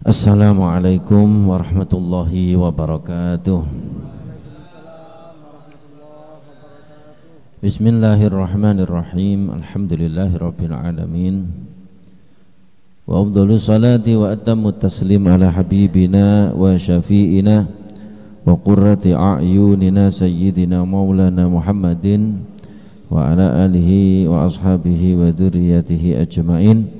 Assalamualaikum warahmatullahi wabarakatuh Bismillahirrahmanirrahim Alhamdulillahirrabbilalamin Wa abdulu salati wa atamu taslim ala habibina wa syafi'ina Wa qurrati a'yunina sayyidina maulana muhammadin Wa ala alihi wa ashabihi wa duriyatihi ajma'in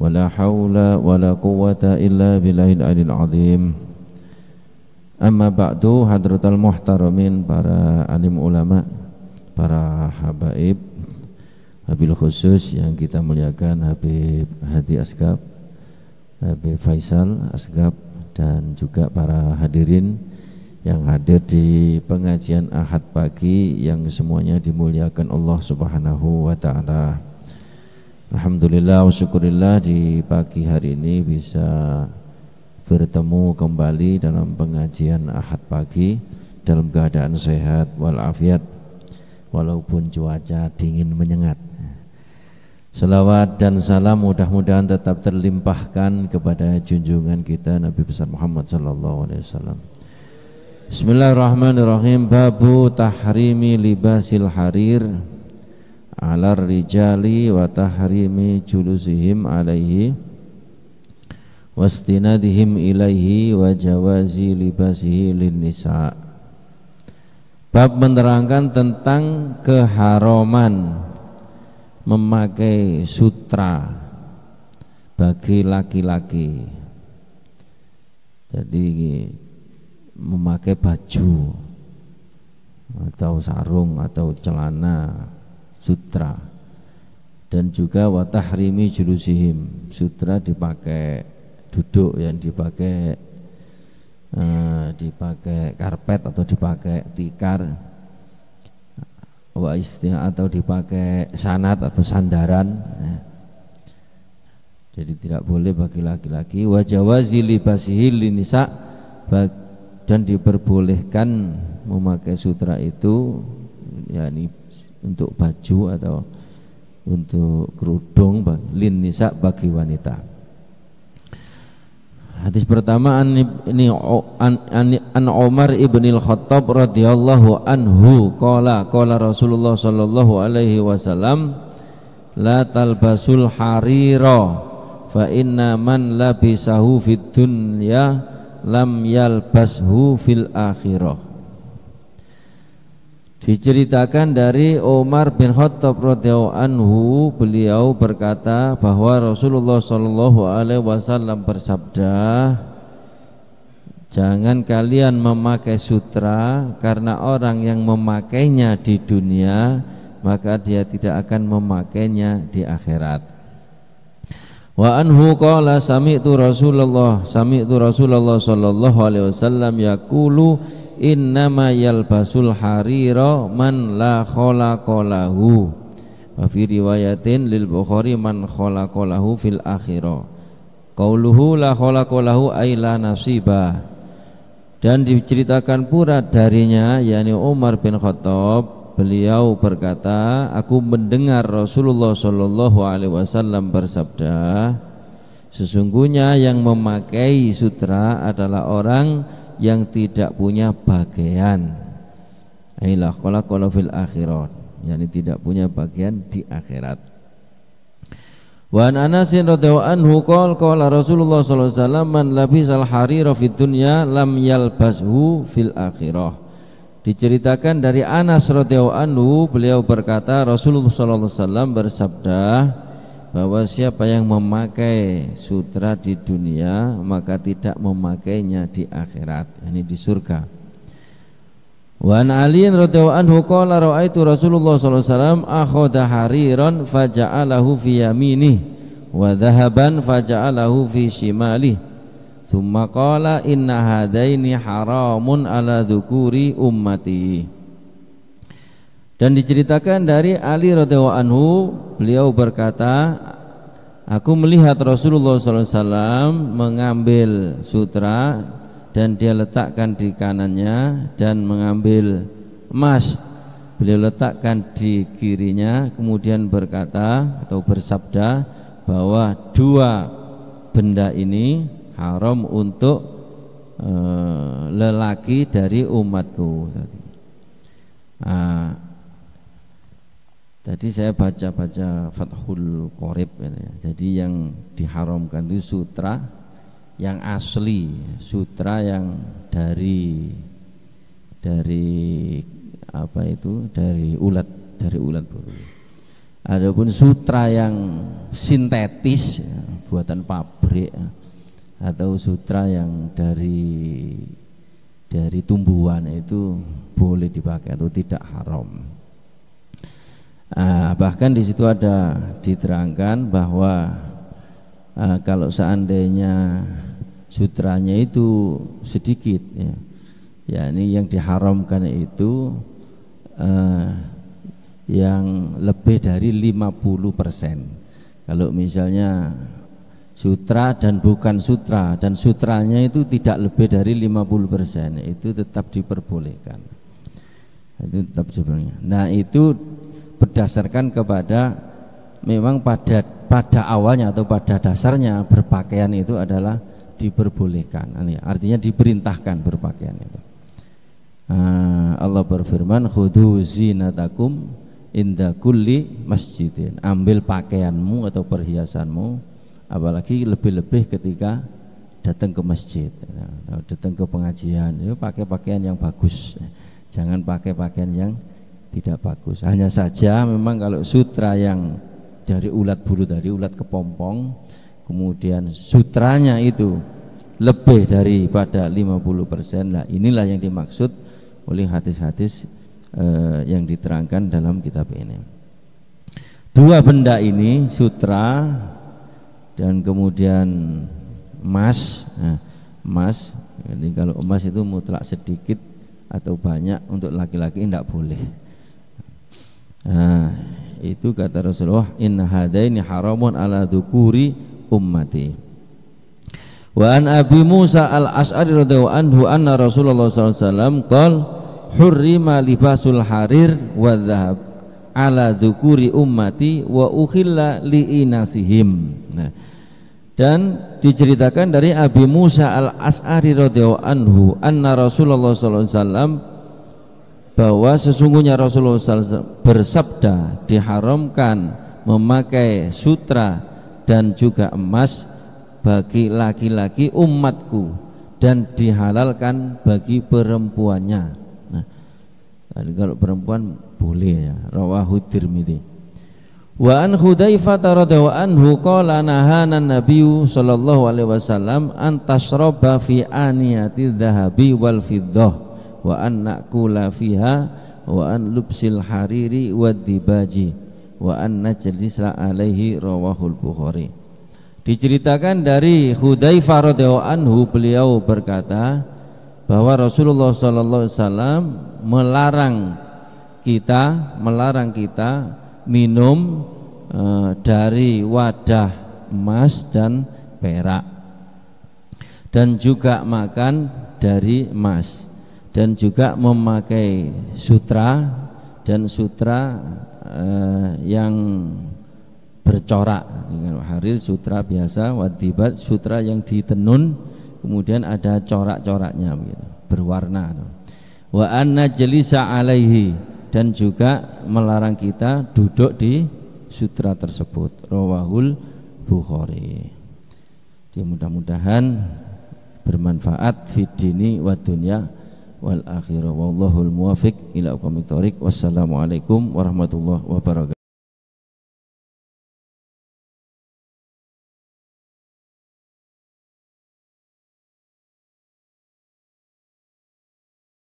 ولا حول ولا قوة إلا بالله العلي العظيم Amma بعد حضرة المحترمين para alim ulama, para habaib, Habib khusus yang kita muliakan Habib Hadi Asgab, Habib Faisal Asgab dan juga para hadirin yang hadir di pengajian Ahad pagi yang semuanya dimuliakan Allah Subhanahu wa taala. Alhamdulillah wa syukurillah di pagi hari ini bisa bertemu kembali dalam pengajian Ahad pagi dalam keadaan sehat walafiat walaupun cuaca dingin menyengat. Selawat dan salam mudah-mudahan tetap terlimpahkan kepada junjungan kita Nabi besar Muhammad sallallahu alaihi wasallam. Bismillahirrahmanirrahim. Babu tahrimi libasil harir alar rijali wa tahrimi julusihim alaihi wastinadihim ilaihi wa jawazi libasihi nisa bab menerangkan tentang keharoman memakai sutra bagi laki-laki jadi memakai baju atau sarung atau celana sutra dan juga watahrimi julusihim sutra dipakai duduk yang dipakai eh, dipakai karpet atau dipakai tikar wa atau dipakai sanat atau sandaran ya. jadi tidak boleh bagi laki-laki wajawazi libasihi linisa dan diperbolehkan memakai sutra itu yakni untuk baju atau untuk kerudung lin nisa bagi wanita. Hadis pertama an ini an, an, an Umar ibnil Khattab radhiyallahu anhu qala qala Rasulullah sallallahu alaihi wasallam la talbasul hariro fa inna man labisahu fid dunya lam yalbashu fil akhirah Diceritakan dari Umar bin Khattab radhiyallahu anhu, beliau berkata bahwa Rasulullah shallallahu alaihi wasallam bersabda, "Jangan kalian memakai sutra karena orang yang memakainya di dunia, maka dia tidak akan memakainya di akhirat." Wa anhu qala sami'tu Rasulullah sami'tu Rasulullah sallallahu alaihi wasallam yaqulu innama yalbasul harira man la khalaqalahu wa fi riwayatin lil bukhari man khalaqalahu fil akhirah qauluhu la khalaqalahu ay la nasiba dan diceritakan pura darinya yakni Umar bin Khattab beliau berkata aku mendengar Rasulullah Shallallahu alaihi wasallam bersabda sesungguhnya yang memakai sutra adalah orang yang tidak punya bagian Ailah kola kola fil akhirat Yani tidak punya bagian di akhirat Wa an Anas radhiyallahu anhu qol qala Rasulullah sallallahu alaihi wasallam man labisal harira fid dunya lam yalbashu fil akhirah. Diceritakan dari Anas radhiyallahu anhu beliau berkata Rasulullah sallallahu alaihi wasallam bersabda bahwa siapa yang memakai sutra di dunia maka tidak memakainya di akhirat ini di surga wa an ali radhiyallahu anhu qala raaitu rasulullah sallallahu alaihi wasallam akhadha hariran faja'alahu fi yaminih wa dhahaban faja'alahu fi shimalih thumma qala inna hadaini haramun ala dhukuri ummati dan diceritakan dari Ali radhiyallahu anhu, beliau berkata, Aku melihat Rasulullah SAW mengambil sutra dan dia letakkan di kanannya dan mengambil emas beliau letakkan di kirinya kemudian berkata atau bersabda bahwa dua benda ini haram untuk e, lelaki dari umatku. Nah, Tadi saya baca-baca Fathul Qorib ya. Jadi yang diharamkan itu sutra yang asli, sutra yang dari dari apa itu? dari ulat, dari ulat bulu. Adapun sutra yang sintetis ya, buatan pabrik ya, atau sutra yang dari dari tumbuhan itu boleh dipakai atau tidak haram. Nah, bahkan di situ ada diterangkan bahwa uh, kalau seandainya sutranya itu sedikit, ya, ya ini yang diharamkan itu uh, yang lebih dari 50 persen. Kalau misalnya sutra dan bukan sutra dan sutranya itu tidak lebih dari 50 persen, itu tetap diperbolehkan. Itu tetap sebenarnya. Nah itu berdasarkan kepada memang pada pada awalnya atau pada dasarnya berpakaian itu adalah diperbolehkan artinya diperintahkan berpakaian itu ah, Allah berfirman khudu zinatakum inda kulli masjidin ambil pakaianmu atau perhiasanmu apalagi lebih-lebih ketika datang ke masjid atau datang ke pengajian itu ya pakai pakaian yang bagus jangan pakai pakaian yang tidak bagus hanya saja memang kalau sutra yang dari ulat bulu dari ulat kepompong kemudian sutranya itu lebih daripada 50% lah inilah yang dimaksud oleh hadis-hadis eh, yang diterangkan dalam kitab ini dua benda ini sutra dan kemudian emas nah, emas jadi kalau emas itu mutlak sedikit atau banyak untuk laki-laki tidak boleh Nah, itu kata Rasulullah, in hadaini haramun ala dzukuri ummati." Wa an Abi Musa al-As'ari radhiyallahu anhu anna Rasulullah sallallahu alaihi wasallam qol hurrima libasul harir wa dhahab ala dzukuri ummati wa ukhilla li inasihim. Nah, dan diceritakan dari Abi Musa al-As'ari radhiyallahu anhu anna Rasulullah sallallahu alaihi wasallam bahwa sesungguhnya Rasulullah SAW bersabda diharamkan memakai sutra dan juga emas bagi laki-laki umatku dan dihalalkan bagi perempuannya. Nah, kalau perempuan boleh ya. Rawahu Tirmidzi. Wa an Hudzaifah radhiyallahu anhu qala nahana Nabiyyu sallallahu alaihi wasallam an tasraba fi aniyati dhahabi wal fiddah wa an na'kula fiha wa an lubsil hariri wa dibaji wa an najlisa alaihi rawahul bukhari diceritakan dari Hudzaifah radhiyallahu anhu beliau berkata bahwa Rasulullah sallallahu alaihi wasallam melarang kita melarang kita minum e, dari wadah emas dan perak dan juga makan dari emas dan juga memakai sutra dan sutra eh, yang bercorak dengan harir sutra biasa wadibat sutra yang ditenun kemudian ada corak-coraknya gitu, berwarna wa anna jalisa alaihi dan juga melarang kita duduk di sutra tersebut rawahul bukhari mudah-mudahan bermanfaat fid dini wa dunya wal akhirah muwafiq ila aqwamit thoriq wassalamualaikum warahmatullahi wabarakatuh